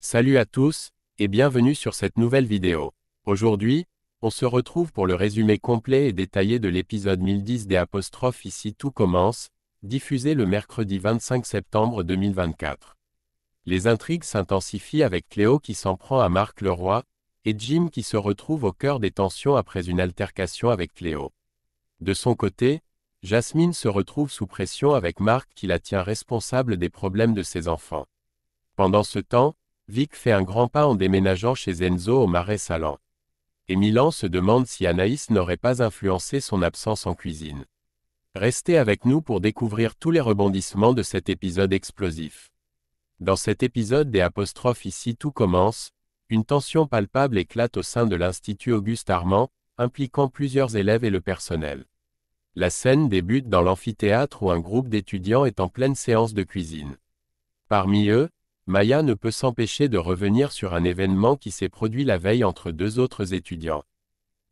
Salut à tous, et bienvenue sur cette nouvelle vidéo. Aujourd'hui, on se retrouve pour le résumé complet et détaillé de l'épisode 1010 des apostrophes Ici tout commence, diffusé le mercredi 25 septembre 2024. Les intrigues s'intensifient avec Cléo qui s'en prend à Marc Leroy, et Jim qui se retrouve au cœur des tensions après une altercation avec Cléo. De son côté, Jasmine se retrouve sous pression avec Marc qui la tient responsable des problèmes de ses enfants. Pendant ce temps, Vic fait un grand pas en déménageant chez Enzo au Marais Salant. Et Milan se demande si Anaïs n'aurait pas influencé son absence en cuisine. Restez avec nous pour découvrir tous les rebondissements de cet épisode explosif. Dans cet épisode des apostrophes ici tout commence, une tension palpable éclate au sein de l'Institut Auguste Armand, impliquant plusieurs élèves et le personnel. La scène débute dans l'amphithéâtre où un groupe d'étudiants est en pleine séance de cuisine. Parmi eux, Maya ne peut s'empêcher de revenir sur un événement qui s'est produit la veille entre deux autres étudiants.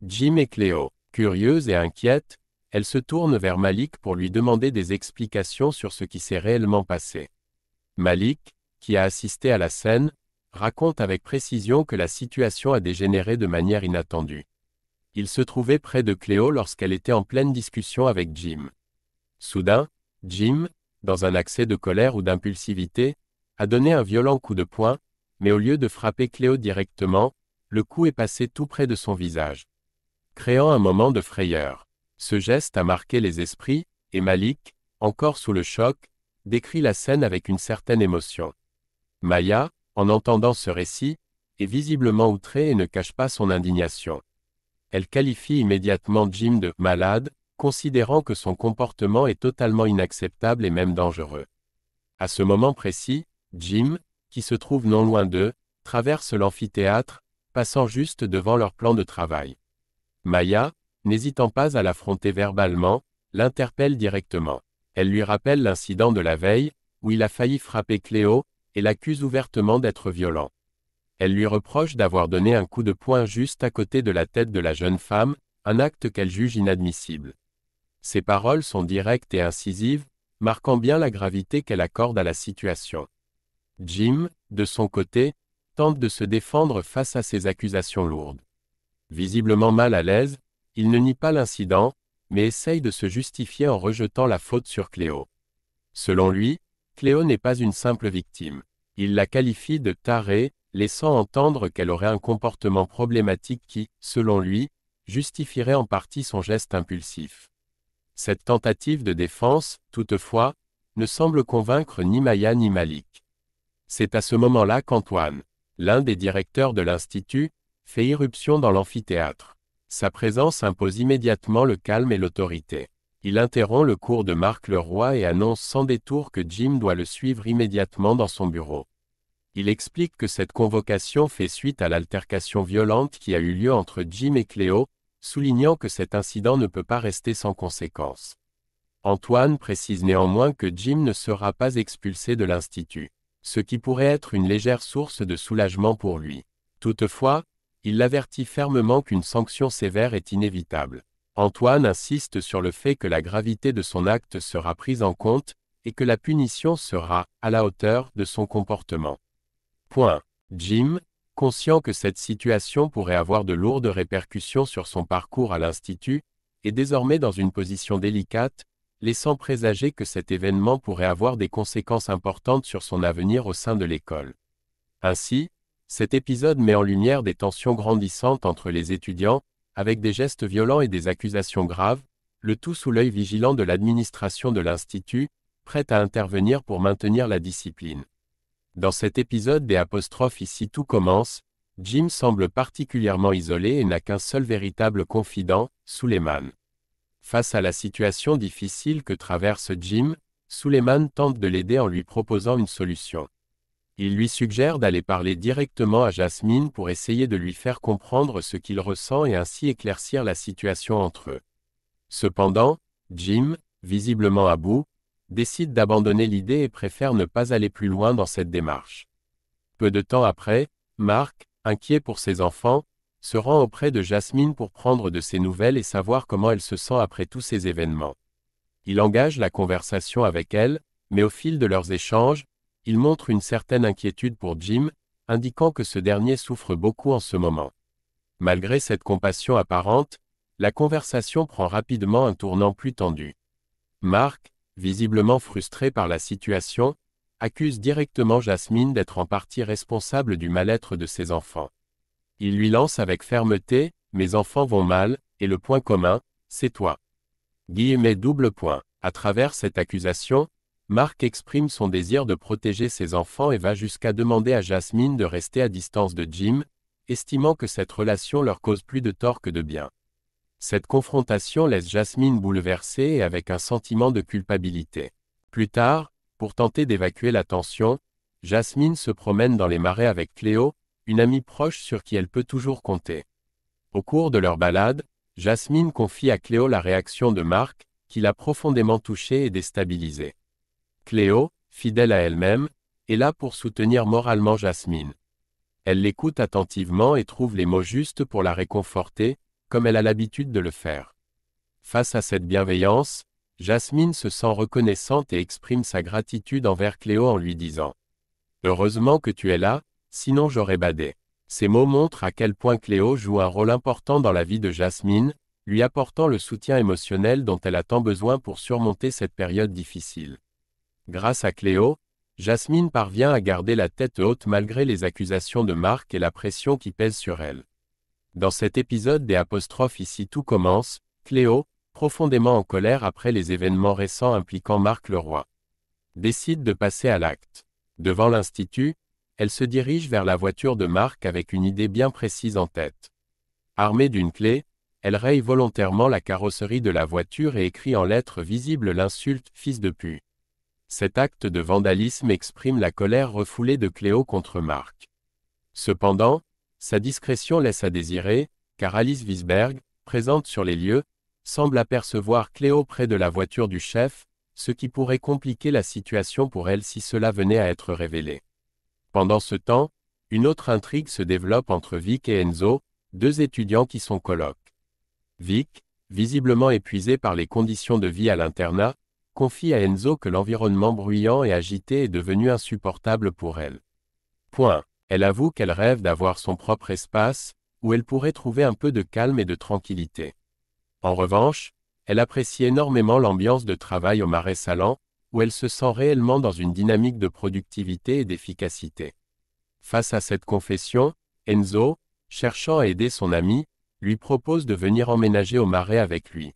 Jim et Cléo, curieuse et inquiète, elle se tourne vers Malik pour lui demander des explications sur ce qui s'est réellement passé. Malik, qui a assisté à la scène, raconte avec précision que la situation a dégénéré de manière inattendue. Il se trouvait près de Cléo lorsqu'elle était en pleine discussion avec Jim. Soudain, Jim, dans un accès de colère ou d'impulsivité, a donné un violent coup de poing, mais au lieu de frapper Cléo directement, le coup est passé tout près de son visage. Créant un moment de frayeur. Ce geste a marqué les esprits, et Malik, encore sous le choc, décrit la scène avec une certaine émotion. Maya, en entendant ce récit, est visiblement outrée et ne cache pas son indignation. Elle qualifie immédiatement Jim de malade, considérant que son comportement est totalement inacceptable et même dangereux. À ce moment précis, Jim, qui se trouve non loin d'eux, traverse l'amphithéâtre, passant juste devant leur plan de travail. Maya, n'hésitant pas à l'affronter verbalement, l'interpelle directement. Elle lui rappelle l'incident de la veille, où il a failli frapper Cléo, et l'accuse ouvertement d'être violent. Elle lui reproche d'avoir donné un coup de poing juste à côté de la tête de la jeune femme, un acte qu'elle juge inadmissible. Ses paroles sont directes et incisives, marquant bien la gravité qu'elle accorde à la situation. Jim, de son côté, tente de se défendre face à ces accusations lourdes. Visiblement mal à l'aise, il ne nie pas l'incident, mais essaye de se justifier en rejetant la faute sur Cléo. Selon lui, Cléo n'est pas une simple victime. Il la qualifie de tarée, laissant entendre qu'elle aurait un comportement problématique qui, selon lui, justifierait en partie son geste impulsif. Cette tentative de défense, toutefois, ne semble convaincre ni Maya ni Malik. C'est à ce moment-là qu'Antoine, l'un des directeurs de l'Institut, fait irruption dans l'amphithéâtre. Sa présence impose immédiatement le calme et l'autorité. Il interrompt le cours de Marc Leroy et annonce sans détour que Jim doit le suivre immédiatement dans son bureau. Il explique que cette convocation fait suite à l'altercation violente qui a eu lieu entre Jim et Cléo, soulignant que cet incident ne peut pas rester sans conséquences. Antoine précise néanmoins que Jim ne sera pas expulsé de l'Institut ce qui pourrait être une légère source de soulagement pour lui. Toutefois, il l'avertit fermement qu'une sanction sévère est inévitable. Antoine insiste sur le fait que la gravité de son acte sera prise en compte, et que la punition sera à la hauteur de son comportement. Point. Jim, conscient que cette situation pourrait avoir de lourdes répercussions sur son parcours à l'Institut, est désormais dans une position délicate, laissant présager que cet événement pourrait avoir des conséquences importantes sur son avenir au sein de l'école. Ainsi, cet épisode met en lumière des tensions grandissantes entre les étudiants, avec des gestes violents et des accusations graves, le tout sous l'œil vigilant de l'administration de l'Institut, prête à intervenir pour maintenir la discipline. Dans cet épisode des apostrophes ici tout commence, Jim semble particulièrement isolé et n'a qu'un seul véritable confident, Suleiman. Face à la situation difficile que traverse Jim, Suleiman tente de l'aider en lui proposant une solution. Il lui suggère d'aller parler directement à Jasmine pour essayer de lui faire comprendre ce qu'il ressent et ainsi éclaircir la situation entre eux. Cependant, Jim, visiblement à bout, décide d'abandonner l'idée et préfère ne pas aller plus loin dans cette démarche. Peu de temps après, Mark, inquiet pour ses enfants, se rend auprès de Jasmine pour prendre de ses nouvelles et savoir comment elle se sent après tous ces événements. Il engage la conversation avec elle, mais au fil de leurs échanges, il montre une certaine inquiétude pour Jim, indiquant que ce dernier souffre beaucoup en ce moment. Malgré cette compassion apparente, la conversation prend rapidement un tournant plus tendu. Mark, visiblement frustré par la situation, accuse directement Jasmine d'être en partie responsable du mal-être de ses enfants. Il lui lance avec fermeté, Mes enfants vont mal, et le point commun, c'est toi. guillemets double point. À travers cette accusation, Marc exprime son désir de protéger ses enfants et va jusqu'à demander à Jasmine de rester à distance de Jim, estimant que cette relation leur cause plus de tort que de bien. Cette confrontation laisse Jasmine bouleversée et avec un sentiment de culpabilité. Plus tard, pour tenter d'évacuer la tension, Jasmine se promène dans les marais avec Cléo, une amie proche sur qui elle peut toujours compter. Au cours de leur balade, Jasmine confie à Cléo la réaction de Marc, qui l'a profondément touchée et déstabilisée. Cléo, fidèle à elle-même, est là pour soutenir moralement Jasmine. Elle l'écoute attentivement et trouve les mots justes pour la réconforter, comme elle a l'habitude de le faire. Face à cette bienveillance, Jasmine se sent reconnaissante et exprime sa gratitude envers Cléo en lui disant ⁇ Heureusement que tu es là, Sinon j'aurais badé. Ces mots montrent à quel point Cléo joue un rôle important dans la vie de Jasmine, lui apportant le soutien émotionnel dont elle a tant besoin pour surmonter cette période difficile. Grâce à Cléo, Jasmine parvient à garder la tête haute malgré les accusations de Marc et la pression qui pèse sur elle. Dans cet épisode des apostrophes ici tout commence, Cléo, profondément en colère après les événements récents impliquant Marc Leroy, décide de passer à l'acte. Devant l'Institut, elle se dirige vers la voiture de Marc avec une idée bien précise en tête. Armée d'une clé, elle raye volontairement la carrosserie de la voiture et écrit en lettres visibles l'insulte fils de pu. Cet acte de vandalisme exprime la colère refoulée de Cléo contre Marc. Cependant, sa discrétion laisse à désirer, car Alice Wiesberg, présente sur les lieux, semble apercevoir Cléo près de la voiture du chef, ce qui pourrait compliquer la situation pour elle si cela venait à être révélé. Pendant ce temps, une autre intrigue se développe entre Vic et Enzo, deux étudiants qui sont colloques. Vic, visiblement épuisé par les conditions de vie à l'internat, confie à Enzo que l'environnement bruyant et agité est devenu insupportable pour elle. Point. Elle avoue qu'elle rêve d'avoir son propre espace, où elle pourrait trouver un peu de calme et de tranquillité. En revanche, elle apprécie énormément l'ambiance de travail au marais salant, où elle se sent réellement dans une dynamique de productivité et d'efficacité. Face à cette confession, Enzo, cherchant à aider son ami, lui propose de venir emménager au marais avec lui.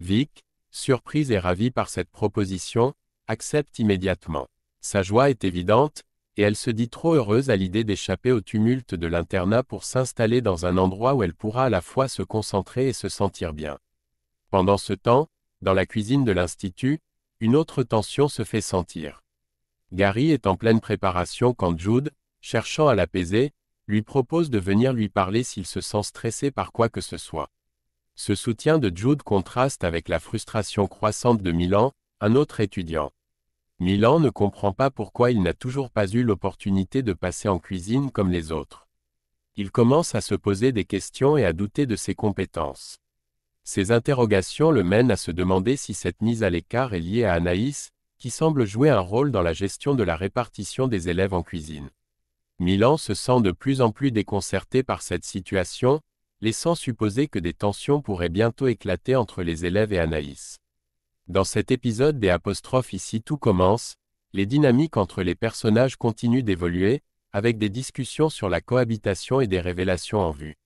Vic, surprise et ravie par cette proposition, accepte immédiatement. Sa joie est évidente, et elle se dit trop heureuse à l'idée d'échapper au tumulte de l'internat pour s'installer dans un endroit où elle pourra à la fois se concentrer et se sentir bien. Pendant ce temps, dans la cuisine de l'Institut, une autre tension se fait sentir. Gary est en pleine préparation quand Jude, cherchant à l'apaiser, lui propose de venir lui parler s'il se sent stressé par quoi que ce soit. Ce soutien de Jude contraste avec la frustration croissante de Milan, un autre étudiant. Milan ne comprend pas pourquoi il n'a toujours pas eu l'opportunité de passer en cuisine comme les autres. Il commence à se poser des questions et à douter de ses compétences. Ces interrogations le mènent à se demander si cette mise à l'écart est liée à Anaïs, qui semble jouer un rôle dans la gestion de la répartition des élèves en cuisine. Milan se sent de plus en plus déconcerté par cette situation, laissant supposer que des tensions pourraient bientôt éclater entre les élèves et Anaïs. Dans cet épisode des apostrophes ici tout commence, les dynamiques entre les personnages continuent d'évoluer, avec des discussions sur la cohabitation et des révélations en vue.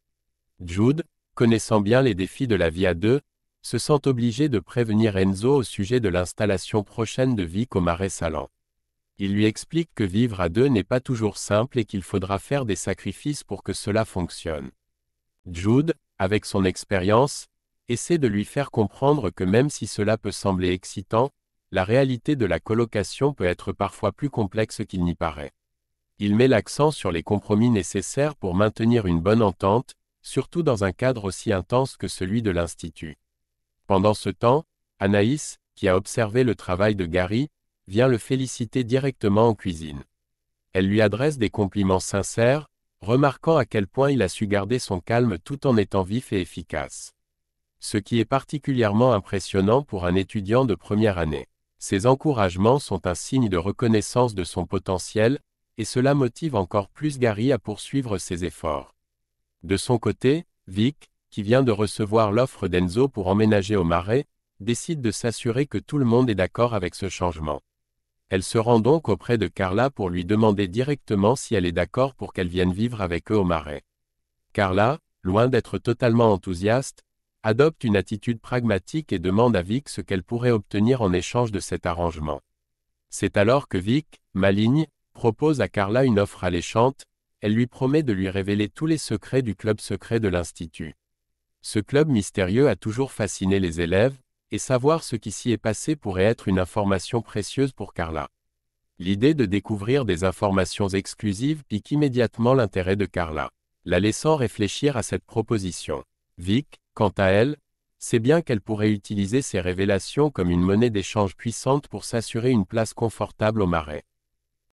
Jude, connaissant bien les défis de la vie à deux, se sent obligé de prévenir Enzo au sujet de l'installation prochaine de Vic au Marais Salant. Il lui explique que vivre à deux n'est pas toujours simple et qu'il faudra faire des sacrifices pour que cela fonctionne. Jude, avec son expérience, essaie de lui faire comprendre que même si cela peut sembler excitant, la réalité de la colocation peut être parfois plus complexe qu'il n'y paraît. Il met l'accent sur les compromis nécessaires pour maintenir une bonne entente, surtout dans un cadre aussi intense que celui de l'Institut. Pendant ce temps, Anaïs, qui a observé le travail de Gary, vient le féliciter directement en cuisine. Elle lui adresse des compliments sincères, remarquant à quel point il a su garder son calme tout en étant vif et efficace. Ce qui est particulièrement impressionnant pour un étudiant de première année. Ces encouragements sont un signe de reconnaissance de son potentiel, et cela motive encore plus Gary à poursuivre ses efforts. De son côté, Vic, qui vient de recevoir l'offre d'Enzo pour emménager au Marais, décide de s'assurer que tout le monde est d'accord avec ce changement. Elle se rend donc auprès de Carla pour lui demander directement si elle est d'accord pour qu'elle vienne vivre avec eux au Marais. Carla, loin d'être totalement enthousiaste, adopte une attitude pragmatique et demande à Vic ce qu'elle pourrait obtenir en échange de cet arrangement. C'est alors que Vic, maligne, propose à Carla une offre alléchante, elle lui promet de lui révéler tous les secrets du club secret de l'Institut. Ce club mystérieux a toujours fasciné les élèves, et savoir ce qui s'y est passé pourrait être une information précieuse pour Carla. L'idée de découvrir des informations exclusives pique immédiatement l'intérêt de Carla, la laissant réfléchir à cette proposition. Vic, quant à elle, sait bien qu'elle pourrait utiliser ces révélations comme une monnaie d'échange puissante pour s'assurer une place confortable au marais.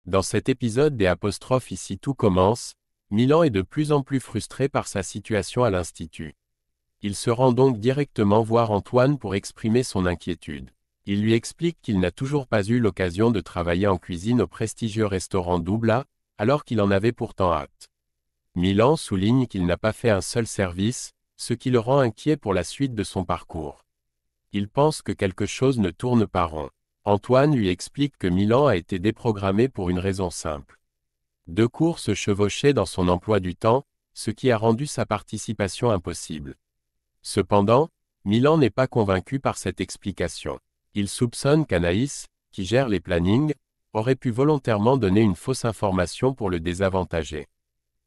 Dans cet épisode des apostrophes ici tout commence, Milan est de plus en plus frustré par sa situation à l'Institut. Il se rend donc directement voir Antoine pour exprimer son inquiétude. Il lui explique qu'il n'a toujours pas eu l'occasion de travailler en cuisine au prestigieux restaurant Doubla, alors qu'il en avait pourtant hâte. Milan souligne qu'il n'a pas fait un seul service, ce qui le rend inquiet pour la suite de son parcours. Il pense que quelque chose ne tourne pas rond. Antoine lui explique que Milan a été déprogrammé pour une raison simple. Deux cours se chevauchaient dans son emploi du temps, ce qui a rendu sa participation impossible. Cependant, Milan n'est pas convaincu par cette explication. Il soupçonne qu'Anaïs, qui gère les plannings, aurait pu volontairement donner une fausse information pour le désavantager.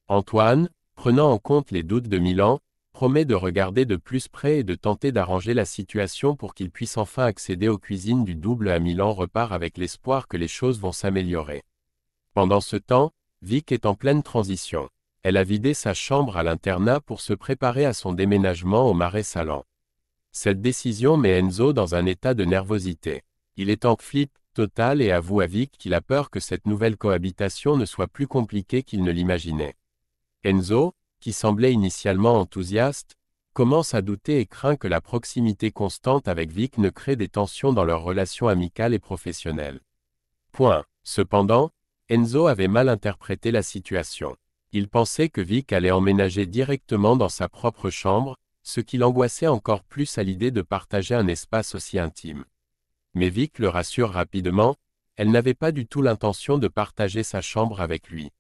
Antoine, prenant en compte les doutes de Milan, promet de regarder de plus près et de tenter d'arranger la situation pour qu'il puisse enfin accéder aux cuisines du double à Milan repart avec l'espoir que les choses vont s'améliorer. Pendant ce temps, Vic est en pleine transition. Elle a vidé sa chambre à l'internat pour se préparer à son déménagement au Marais Salant. Cette décision met Enzo dans un état de nervosité. Il est en flip total et avoue à Vic qu'il a peur que cette nouvelle cohabitation ne soit plus compliquée qu'il ne l'imaginait. Enzo, qui semblait initialement enthousiaste, commence à douter et craint que la proximité constante avec Vic ne crée des tensions dans leurs relations amicales et professionnelles. Point. Cependant, Enzo avait mal interprété la situation. Il pensait que Vic allait emménager directement dans sa propre chambre, ce qui l'angoissait encore plus à l'idée de partager un espace aussi intime. Mais Vic le rassure rapidement, elle n'avait pas du tout l'intention de partager sa chambre avec lui.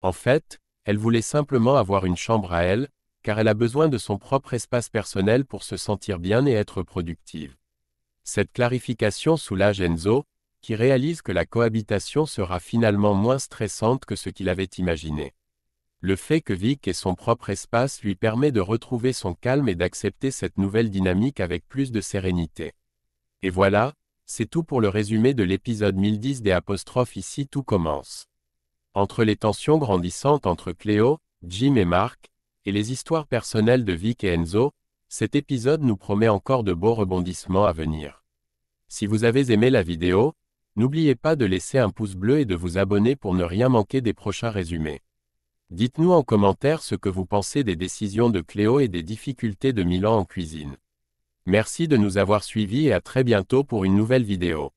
En fait, elle voulait simplement avoir une chambre à elle, car elle a besoin de son propre espace personnel pour se sentir bien et être productive. Cette clarification soulage Enzo, qui réalise que la cohabitation sera finalement moins stressante que ce qu'il avait imaginé. Le fait que Vic ait son propre espace lui permet de retrouver son calme et d'accepter cette nouvelle dynamique avec plus de sérénité. Et voilà, c'est tout pour le résumé de l'épisode 1010 des apostrophes ici tout commence. Entre les tensions grandissantes entre Cléo, Jim et Mark, et les histoires personnelles de Vic et Enzo, cet épisode nous promet encore de beaux rebondissements à venir. Si vous avez aimé la vidéo, n'oubliez pas de laisser un pouce bleu et de vous abonner pour ne rien manquer des prochains résumés. Dites-nous en commentaire ce que vous pensez des décisions de Cléo et des difficultés de Milan en cuisine. Merci de nous avoir suivis et à très bientôt pour une nouvelle vidéo.